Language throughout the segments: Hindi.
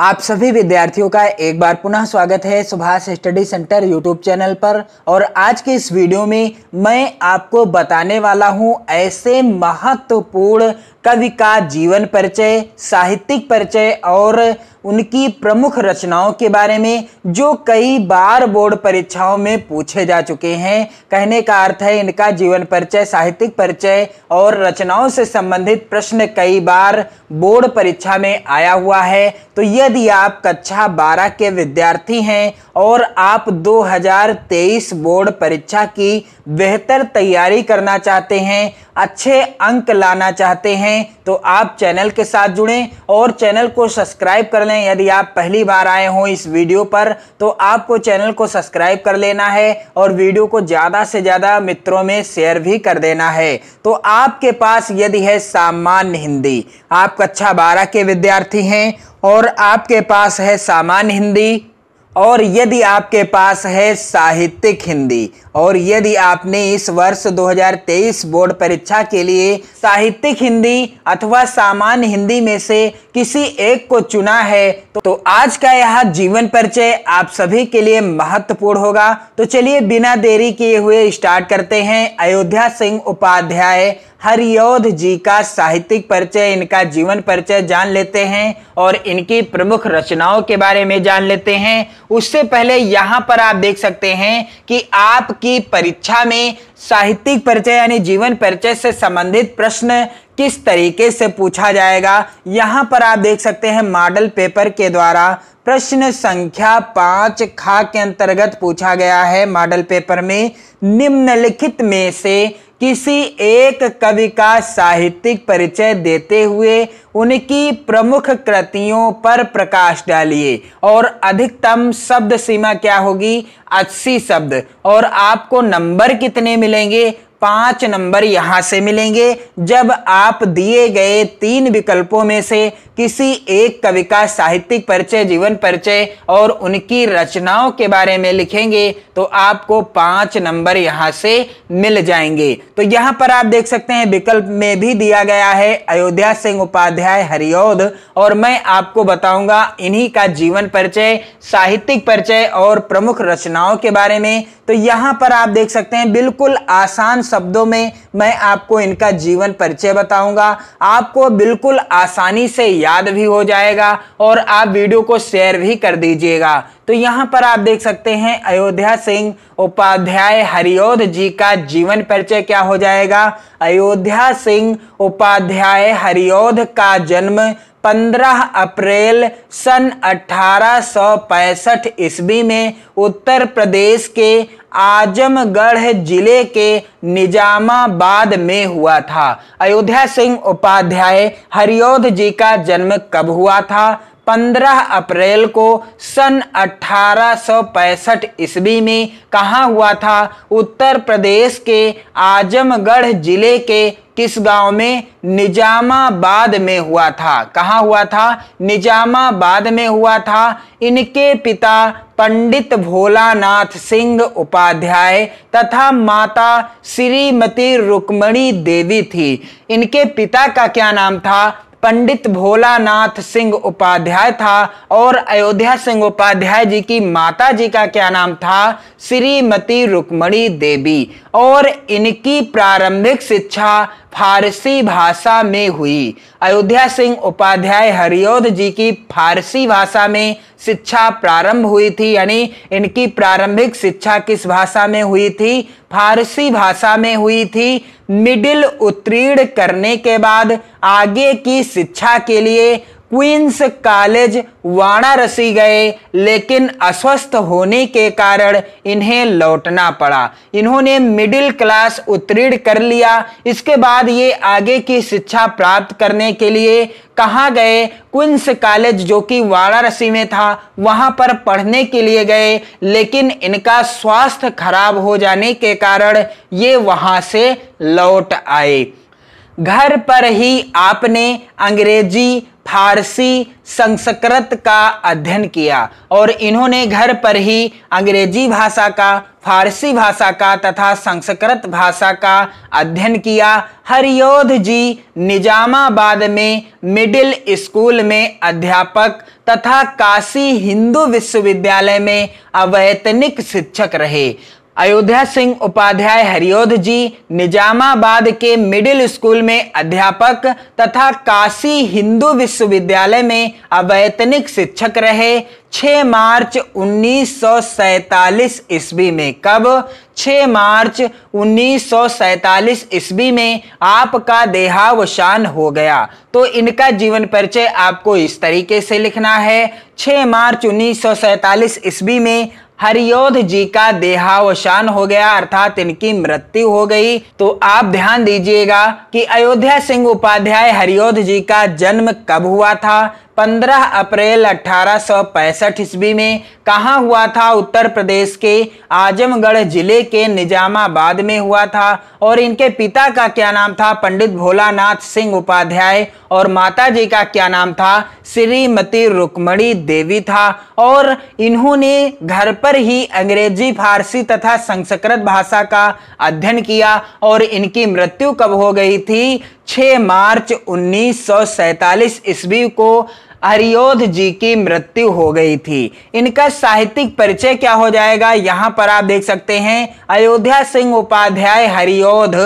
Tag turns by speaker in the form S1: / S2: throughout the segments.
S1: आप सभी विद्यार्थियों का एक बार पुनः स्वागत है Subhash study centre YouTube channel पर और आज के इस वीडियो में मैं आपको बताने वाला हूं ऐसे महत्वपूर्ण कवि का जीवन परिचय साहित्यिक परिचय और उनकी प्रमुख रचनाओं के बारे में जो कई बार बोर्ड परीक्षाओं में पूछे जा चुके हैं कहने का अर्थ है इनका जीवन परिचय साहित्यिक परिचय और रचनाओं से संबंधित प्रश्न कई बार बोर्ड परीक्षा में आया हुआ है तो यदि आप कक्षा बारह के विद्यार्थी हैं और आप 2023 बोर्ड परीक्षा की बेहतर तैयारी करना चाहते हैं अच्छे अंक लाना चाहते हैं हैं तो आप चैनल के साथ जुड़ें और चैनल को सब्सक्राइब कर लें यदि आप पहली बार आए हों इस वीडियो पर तो आपको चैनल को सब्सक्राइब कर लेना है और वीडियो को ज़्यादा से ज़्यादा मित्रों में शेयर भी कर देना है तो आपके पास यदि है सामान्य हिंदी आप कक्षा बारह के विद्यार्थी हैं और आपके पास है सामान्य हिंदी और यदि आपके पास है साहित्यिक हिंदी और यदि आपने इस वर्ष 2023 बोर्ड परीक्षा के लिए साहित्यिक हिंदी अथवा सामान्य हिंदी में से किसी एक को चुना है तो आज का यह जीवन परिचय आप सभी के लिए महत्वपूर्ण होगा तो चलिए बिना देरी किए हुए स्टार्ट करते हैं अयोध्या सिंह उपाध्याय हरियोध जी का साहित्यिक परिचय इनका जीवन परिचय जान लेते हैं और इनकी प्रमुख रचनाओं के बारे में जान लेते हैं उससे पहले यहां पर आप देख सकते हैं कि आपकी परीक्षा में साहित्यिक परिचय यानी जीवन परिचय से संबंधित प्रश्न किस तरीके से पूछा जाएगा यहाँ पर आप देख सकते हैं मॉडल पेपर के द्वारा प्रश्न संख्या पाँच खा के अंतर्गत पूछा गया है मॉडल पेपर में निम्नलिखित में से किसी एक कवि का साहित्यिक परिचय देते हुए उनकी प्रमुख कृतियों पर प्रकाश डालिए और अधिकतम शब्द सीमा क्या होगी अस्सी शब्द और आपको नंबर कितने मिलेंगे पांच नंबर यहां से मिलेंगे जब आप दिए गए तीन विकल्पों में से किसी एक कवि का साहित्यिक परिचय जीवन परिचय और उनकी रचनाओं के बारे में लिखेंगे तो आपको पांच नंबर यहां से मिल जाएंगे तो यहां पर आप देख सकते हैं विकल्प में भी दिया गया है अयोध्या सिंह उपाध्याय हरिओद और मैं आपको बताऊंगा इन्हीं का जीवन परिचय साहित्यिक परिचय और प्रमुख रचनाओं के बारे में तो यहां पर आप देख सकते हैं बिल्कुल आसान शब्दों में मैं आपको इनका जीवन परिचय बताऊंगा आपको बिल्कुल आसानी से याद भी हो जाएगा और आप वीडियो को शेयर भी कर दीजिएगा तो यहाँ पर आप देख सकते हैं अयोध्या सिंह उपाध्याय हरिओद जी का जीवन परिचय क्या हो जाएगा अयोध्या सिंह उपाध्याय हरिओद का जन्म पंद्रह अप्रैल सन पैंसठ ईस्वी में उत्तर प्रदेश के आजमगढ़ जिले के निजामाबाद में हुआ था अयोध्या सिंह उपाध्याय हरिओध जी का जन्म कब हुआ था 15 अप्रैल को सन 1865 ईस्वी में कहाँ हुआ था उत्तर प्रदेश के आजमगढ़ जिले के किस गांव में निजामाबाद में हुआ था कहाँ हुआ था निजामाबाद में हुआ था इनके पिता पंडित भोलानाथ सिंह उपाध्याय तथा माता श्रीमती रुक्मणी देवी थी इनके पिता का क्या नाम था पंडित भोलानाथ सिंह उपाध्याय था और अयोध्या सिंह उपाध्याय जी की माता जी का क्या नाम था श्रीमती रुक्मणी देवी और इनकी प्रारंभिक शिक्षा फारसी भाषा में हुई अयोध्या सिंह उपाध्याय हरिओद जी की फारसी भाषा में शिक्षा प्रारंभ हुई थी यानी इनकी प्रारंभिक शिक्षा किस भाषा में हुई थी फारसी भाषा में हुई थी मिडिल उत्तीर्ण करने के बाद आगे की शिक्षा के लिए क्वींस कॉलेज वाराणसी गए लेकिन अस्वस्थ होने के कारण इन्हें लौटना पड़ा इन्होंने मिडिल क्लास उत्तीर्ण कर लिया इसके बाद ये आगे की शिक्षा प्राप्त करने के लिए कहाँ गए क्विंस कॉलेज जो कि वाराणसी में था वहाँ पर पढ़ने के लिए गए लेकिन इनका स्वास्थ्य खराब हो जाने के कारण ये वहाँ से लौट आए घर पर ही आपने अंग्रेजी फारसी संस्कृत का अध्ययन किया और इन्होंने घर पर ही अंग्रेजी भाषा का फारसी भाषा का तथा संस्कृत भाषा का अध्ययन किया हरियोध जी निजामाबाद में मिडिल स्कूल में अध्यापक तथा काशी हिंदू विश्वविद्यालय में अवैतनिक शिक्षक रहे अयोध्या सिंह उपाध्याय हरियोध जी निजामाबाद के मिडिल स्कूल में अध्यापक तथा काशी हिंदू विश्वविद्यालय में अवैतनिक शिक्षक रहे 6 मार्च 1947 ईस्वी में कब 6 मार्च उन्नीस ईस्वी में आपका देहावसान हो गया तो इनका जीवन परिचय आपको इस तरीके से लिखना है 6 मार्च उन्नीस ईस्वी में हरियोध जी का देहावसान हो गया अर्थात इनकी मृत्यु हो गई तो आप ध्यान दीजिएगा कि अयोध्या सिंह उपाध्याय हरियोध जी का जन्म कब हुआ था 15 अप्रैल अठारह ईस्वी में कहाँ हुआ था उत्तर प्रदेश के आजमगढ़ जिले के निजामाबाद में हुआ था और इनके पिता का क्या नाम था पंडित भोलानाथ सिंह उपाध्याय और माता जी का क्या नाम था श्रीमती रुक्मणी देवी था और इन्होंने घर पर ही अंग्रेजी फारसी तथा संस्कृत भाषा का अध्ययन किया और इनकी मृत्यु कब हो गई थी 6 मार्च उन्नीस ईस्वी को हरियोध जी की मृत्यु हो गई थी इनका साहित्यिक परिचय क्या हो जाएगा यहाँ पर आप देख सकते हैं अयोध्या सिंह उपाध्याय हरिओध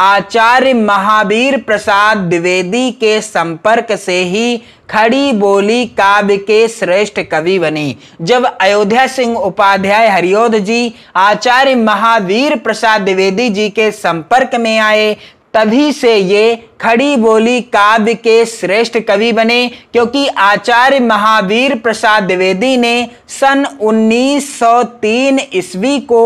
S1: आचार्य महावीर प्रसाद द्विवेदी के संपर्क से ही खड़ी बोली काव्य के श्रेष्ठ कवि बने जब अयोध्या सिंह उपाध्याय हरिओध जी आचार्य महावीर प्रसाद द्विवेदी जी के संपर्क में आए तभी से ये खड़ी बोली काव्य के श्रेष्ठ कवि बने क्योंकि आचार्य महावीर प्रसाद द्विवेदी ने सन 1903 ईस्वी को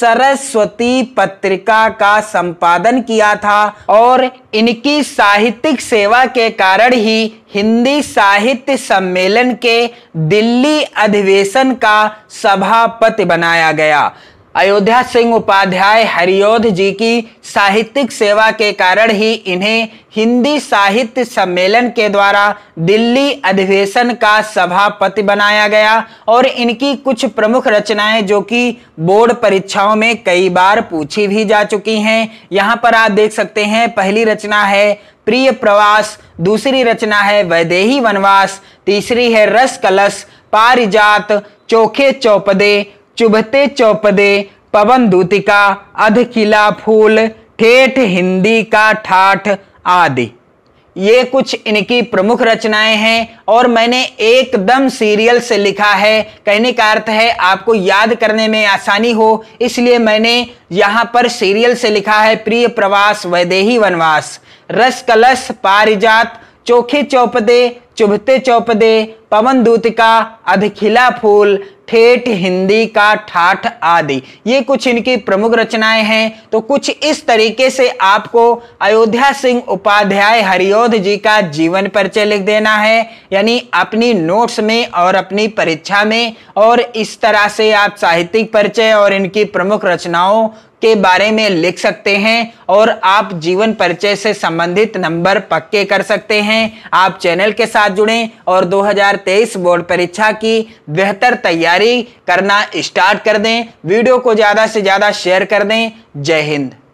S1: सरस्वती पत्रिका का संपादन किया था और इनकी साहित्यिक सेवा के कारण ही हिंदी साहित्य सम्मेलन के दिल्ली अधिवेशन का सभापति बनाया गया अयोध्या सिंह उपाध्याय हरियोध जी की साहित्यिक सेवा के कारण ही इन्हें हिंदी साहित्य सम्मेलन के द्वारा दिल्ली अधिवेशन का सभापति बनाया गया और इनकी कुछ प्रमुख रचनाएं जो कि बोर्ड परीक्षाओं में कई बार पूछी भी जा चुकी हैं यहाँ पर आप देख सकते हैं पहली रचना है प्रिय प्रवास दूसरी रचना है वैदेही वनवास तीसरी है रस कलश पारिजात चोखे चौपदे चुभते चौपदे पवन दूतिका अधखिला फूल ठेठ हिंदी का ठाठ आदि ये कुछ इनकी प्रमुख रचनाएं हैं और मैंने एकदम सीरियल से लिखा है कहने का अर्थ है आपको याद करने में आसानी हो इसलिए मैंने यहाँ पर सीरियल से लिखा है प्रिय प्रवास वैदेही वनवास रस कलश पारिजात चोखे चौपदे चुभते चौपदे पवन दूत का अधखिला फूल ठेठ हिंदी का ठाठ आदि ये कुछ इनकी प्रमुख रचनाएं हैं तो कुछ इस तरीके से आपको अयोध्या सिंह उपाध्याय हरिओध जी का जीवन परिचय लिख देना है यानी अपनी नोट्स में और अपनी परीक्षा में और इस तरह से आप साहित्यिक परिचय और इनकी प्रमुख रचनाओं के बारे में लिख सकते हैं और आप जीवन परिचय से संबंधित नंबर पक्के कर सकते हैं आप चैनल के साथ जुड़ें और 2023 बोर्ड परीक्षा की बेहतर तैयारी करना स्टार्ट कर दें वीडियो को ज़्यादा से ज़्यादा शेयर कर दें जय हिंद